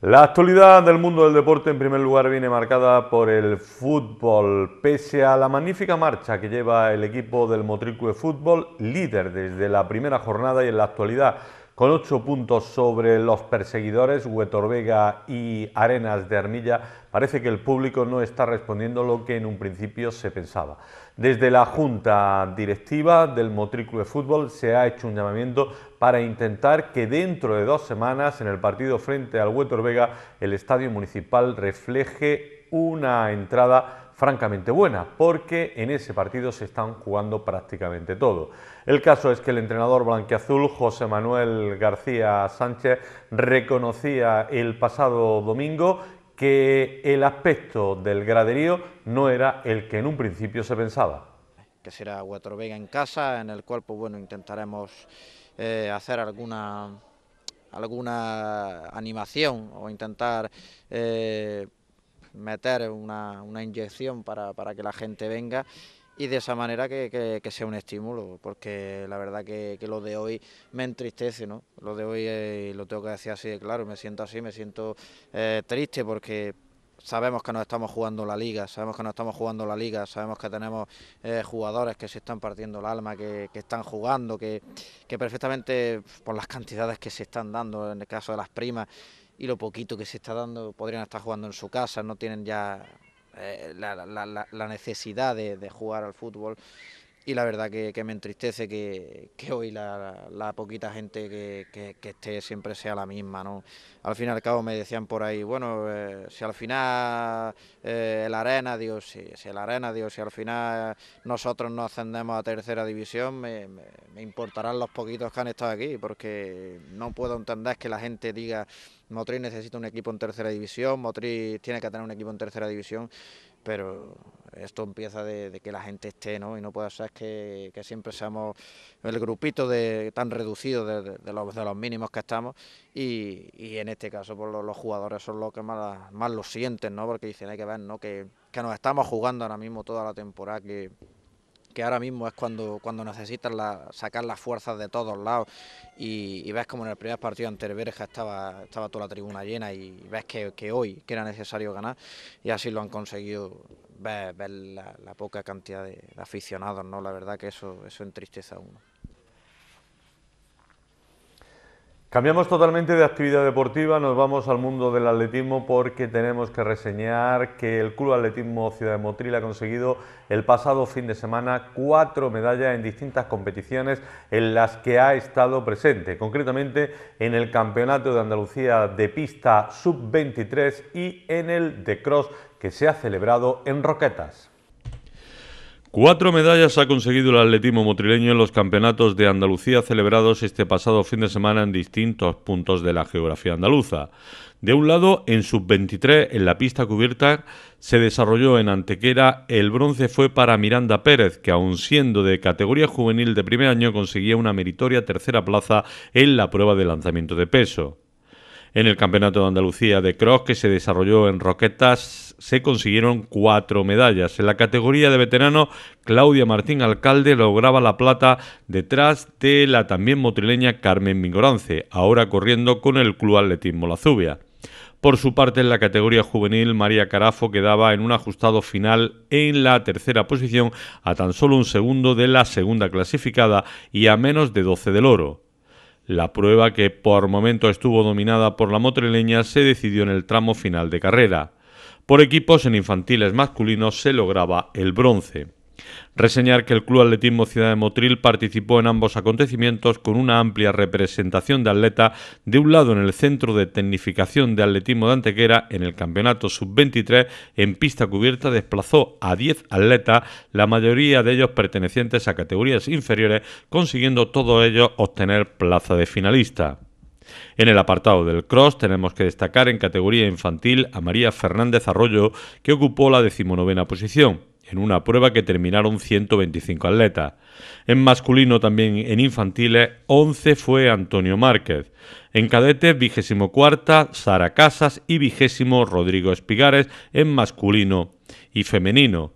La actualidad del mundo del deporte en primer lugar viene marcada por el fútbol. Pese a la magnífica marcha que lleva el equipo del de Fútbol, líder desde la primera jornada y en la actualidad con ocho puntos sobre los perseguidores, Huetor Vega y Arenas de Armilla, parece que el público no está respondiendo lo que en un principio se pensaba. Desde la Junta Directiva del motrículo de Fútbol se ha hecho un llamamiento para intentar que dentro de dos semanas, en el partido frente al Huetor Vega, el Estadio Municipal refleje una entrada francamente buena, porque en ese partido se están jugando prácticamente todo. El caso es que el entrenador blanquiazul José Manuel García Sánchez reconocía el pasado domingo que el aspecto del graderío no era el que en un principio se pensaba. Que será Vega en casa, en el cual pues bueno, intentaremos eh, hacer alguna alguna animación o intentar eh, meter una, inyección para, que la gente venga y de esa manera que, que, sea un estímulo, porque la verdad que, lo de hoy me entristece, ¿no? Lo de hoy eh, lo tengo que decir así de claro, me siento así, me siento eh, triste porque sabemos que no estamos jugando la liga, sabemos que no estamos jugando la liga, sabemos que tenemos eh, jugadores que se están partiendo el alma, que, están jugando, que, que, perfectamente pues, por las cantidades que se están dando, en el caso de las primas, y lo poquito que se está dando, podrían estar jugando en su casa, no tienen ya eh, la, necesidad de, jugar al fútbol y la verdad que, me entristece que, hoy la, poquita gente que, esté siempre sea la misma. ¿no? Al fin y al cabo me decían por ahí, bueno, eh, si al final el eh, Arena, dios, si, si, el Arena, dios, si al final nosotros no ascendemos a tercera división, me, me importarán los poquitos que han estado aquí, porque no puedo entender que la gente diga, Motriz necesita un equipo en tercera división, Motriz tiene que tener un equipo en tercera división pero esto empieza de, que la gente esté, ¿no? Y no puede ser que, siempre seamos el grupito de, tan reducido de, los, de los mínimos que estamos y, en este caso pues, los, jugadores son los que más, lo sienten, ¿no? Porque dicen, hay que ver, ¿no? Que, que nos estamos jugando ahora mismo toda la temporada, que que ahora mismo es cuando, cuando necesitas sacar las fuerzas de todos lados y, ves como en el primer partido ante el estaba, estaba toda la tribuna llena y ves que, hoy que era necesario ganar y así lo han conseguido ver la, poca cantidad de, aficionados, ¿no? La verdad que eso, eso entristeza a uno. Cambiamos totalmente de actividad deportiva, nos vamos al mundo del atletismo porque tenemos que reseñar que el Club Atletismo Ciudad de Motril ha conseguido el pasado fin de semana cuatro medallas en distintas competiciones en las que ha estado presente, concretamente en el Campeonato de Andalucía de Pista Sub-23 y en el de Cross que se ha celebrado en Roquetas. Cuatro medallas ha conseguido el atletismo motrileño en los campeonatos de Andalucía celebrados este pasado fin de semana en distintos puntos de la geografía andaluza. De un lado, en sub-23, en la pista cubierta, se desarrolló en Antequera, el bronce fue para Miranda Pérez, que aun siendo de categoría juvenil de primer año conseguía una meritoria tercera plaza en la prueba de lanzamiento de peso. En el Campeonato de Andalucía de Cross, que se desarrolló en Roquetas, se consiguieron cuatro medallas. En la categoría de veterano, Claudia Martín Alcalde lograba la plata detrás de la también motrileña Carmen Mingorance, ahora corriendo con el Club Atletismo La Por su parte, en la categoría juvenil, María Carafo quedaba en un ajustado final en la tercera posición, a tan solo un segundo de la segunda clasificada y a menos de 12 del oro. La prueba que por momento estuvo dominada por la motrileña, se decidió en el tramo final de carrera. Por equipos en infantiles masculinos se lograba el bronce. Reseñar que el Club Atletismo Ciudad de Motril participó en ambos acontecimientos con una amplia representación de atleta, de un lado en el Centro de Tecnificación de Atletismo de Antequera, en el Campeonato Sub-23, en pista cubierta desplazó a 10 atletas, la mayoría de ellos pertenecientes a categorías inferiores, consiguiendo todos ellos obtener plaza de finalista. En el apartado del cross tenemos que destacar en categoría infantil a María Fernández Arroyo, que ocupó la decimonovena posición en una prueba que terminaron 125 atletas. En masculino también en infantiles, 11 fue Antonio Márquez. En cadetes, vigésimo cuarta Sara Casas y vigésimo Rodrigo Espigares en masculino y femenino.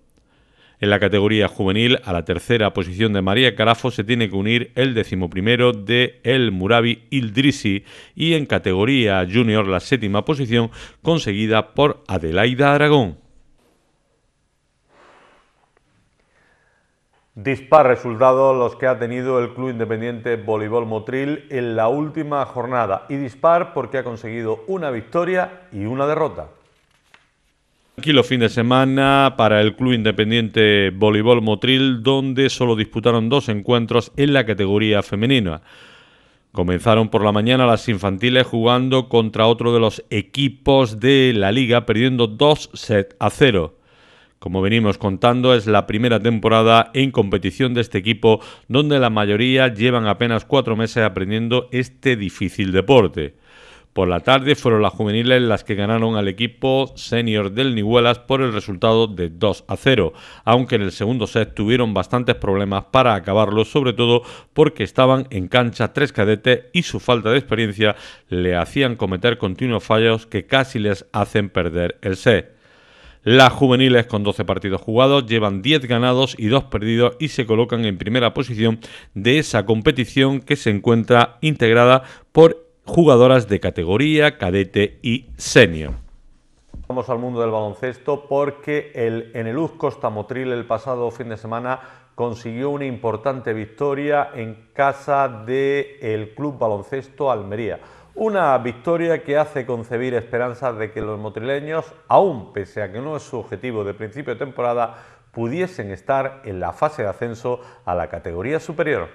En la categoría juvenil, a la tercera posición de María Carafo se tiene que unir el decimoprimero de El Murabi Ildrisi y en categoría junior la séptima posición conseguida por Adelaida Aragón. Dispar resultados los que ha tenido el Club Independiente Voleibol Motril en la última jornada y dispar porque ha conseguido una victoria y una derrota. Aquí los fin de semana para el Club Independiente Voleibol Motril donde solo disputaron dos encuentros en la categoría femenina. Comenzaron por la mañana las infantiles jugando contra otro de los equipos de la liga perdiendo dos set a cero. Como venimos contando, es la primera temporada en competición de este equipo donde la mayoría llevan apenas cuatro meses aprendiendo este difícil deporte. Por la tarde fueron las juveniles las que ganaron al equipo senior del Nihuelas por el resultado de 2 a 0, aunque en el segundo set tuvieron bastantes problemas para acabarlo, sobre todo porque estaban en cancha tres cadetes y su falta de experiencia le hacían cometer continuos fallos que casi les hacen perder el set. Las juveniles con 12 partidos jugados llevan 10 ganados y 2 perdidos y se colocan en primera posición de esa competición que se encuentra integrada por jugadoras de categoría, cadete y senior. Vamos al mundo del baloncesto porque el Eneluz Costa Motril el pasado fin de semana consiguió una importante victoria en casa del Club Baloncesto Almería. Una victoria que hace concebir esperanzas de que los motrileños, aún pese a que no es su objetivo de principio de temporada, pudiesen estar en la fase de ascenso a la categoría superior.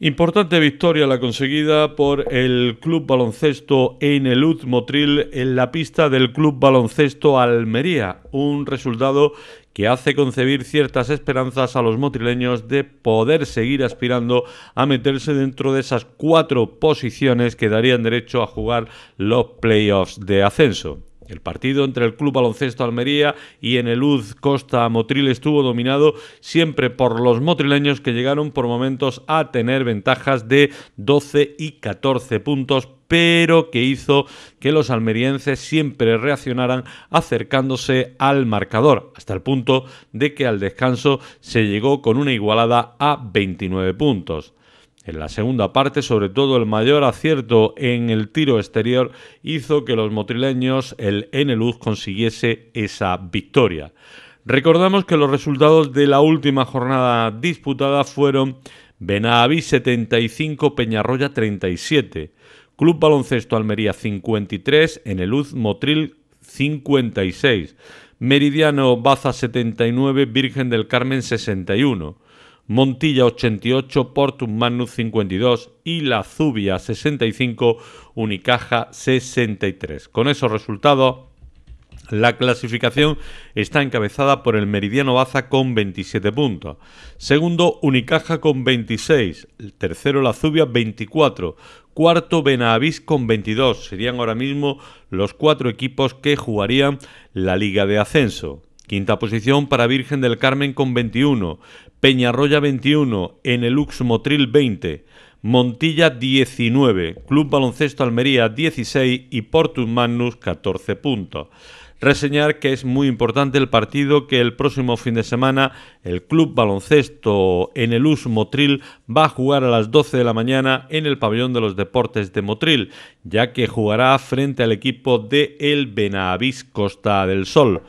Importante victoria la conseguida por el Club Baloncesto Enelud Motril en la pista del Club Baloncesto Almería. Un resultado que hace concebir ciertas esperanzas a los motrileños de poder seguir aspirando a meterse dentro de esas cuatro posiciones que darían derecho a jugar los playoffs de ascenso. El partido entre el Club Baloncesto Almería y el Eneluz Costa Motril estuvo dominado siempre por los motrileños que llegaron por momentos a tener ventajas de 12 y 14 puntos pero que hizo que los almerienses siempre reaccionaran acercándose al marcador, hasta el punto de que al descanso se llegó con una igualada a 29 puntos. En la segunda parte, sobre todo el mayor acierto en el tiro exterior hizo que los motrileños, el Eneluz, consiguiese esa victoria. Recordamos que los resultados de la última jornada disputada fueron Benaví 75, Peñarroya 37, Club Baloncesto Almería 53, Eneluz Motril 56, Meridiano Baza 79, Virgen del Carmen 61. Montilla 88, Portus Magnus 52 y La Zubia 65, Unicaja 63. Con esos resultados, la clasificación está encabezada por el Meridiano Baza con 27 puntos. Segundo, Unicaja con 26. tercero, La Zubia 24. Cuarto, Benavís con 22. Serían ahora mismo los cuatro equipos que jugarían la Liga de Ascenso. Quinta posición para Virgen del Carmen con 21. Peñarroya 21, en el Motril 20, Montilla 19, Club Baloncesto Almería 16 y Portus Magnus 14 puntos. Reseñar que es muy importante el partido que el próximo fin de semana el Club Baloncesto en el Motril va a jugar a las 12 de la mañana en el Pabellón de los Deportes de Motril, ya que jugará frente al equipo de El Benavís Costa del Sol.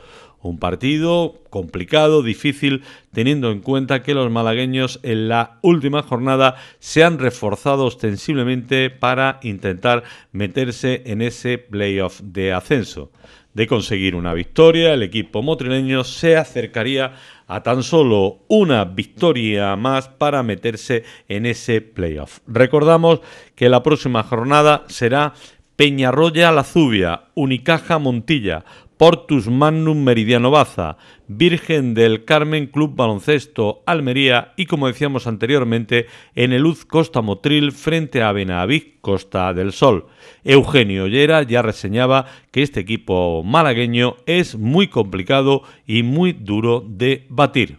Un partido complicado, difícil, teniendo en cuenta que los malagueños en la última jornada se han reforzado ostensiblemente para intentar meterse en ese playoff de ascenso. De conseguir una victoria, el equipo motrileño se acercaría a tan solo una victoria más para meterse en ese playoff. Recordamos que la próxima jornada será Peñarroya La Zubia, Unicaja Montilla, Portus Magnum Meridiano Baza, Virgen del Carmen Club Baloncesto Almería y como decíamos anteriormente, en el Uz Costa Motril frente a Benaví Costa del Sol. Eugenio Ollera ya reseñaba que este equipo malagueño es muy complicado y muy duro de batir.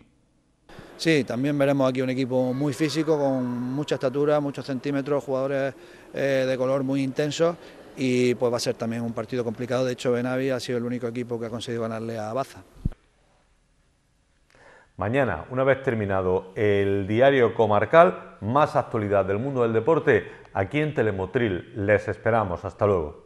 Sí, también veremos aquí un equipo muy físico, con mucha estatura, muchos centímetros, jugadores eh, de color muy intenso y pues va a ser también un partido complicado. De hecho, Benavi ha sido el único equipo que ha conseguido ganarle a Baza. Mañana, una vez terminado el diario comarcal, más actualidad del mundo del deporte, aquí en Telemotril. Les esperamos. Hasta luego.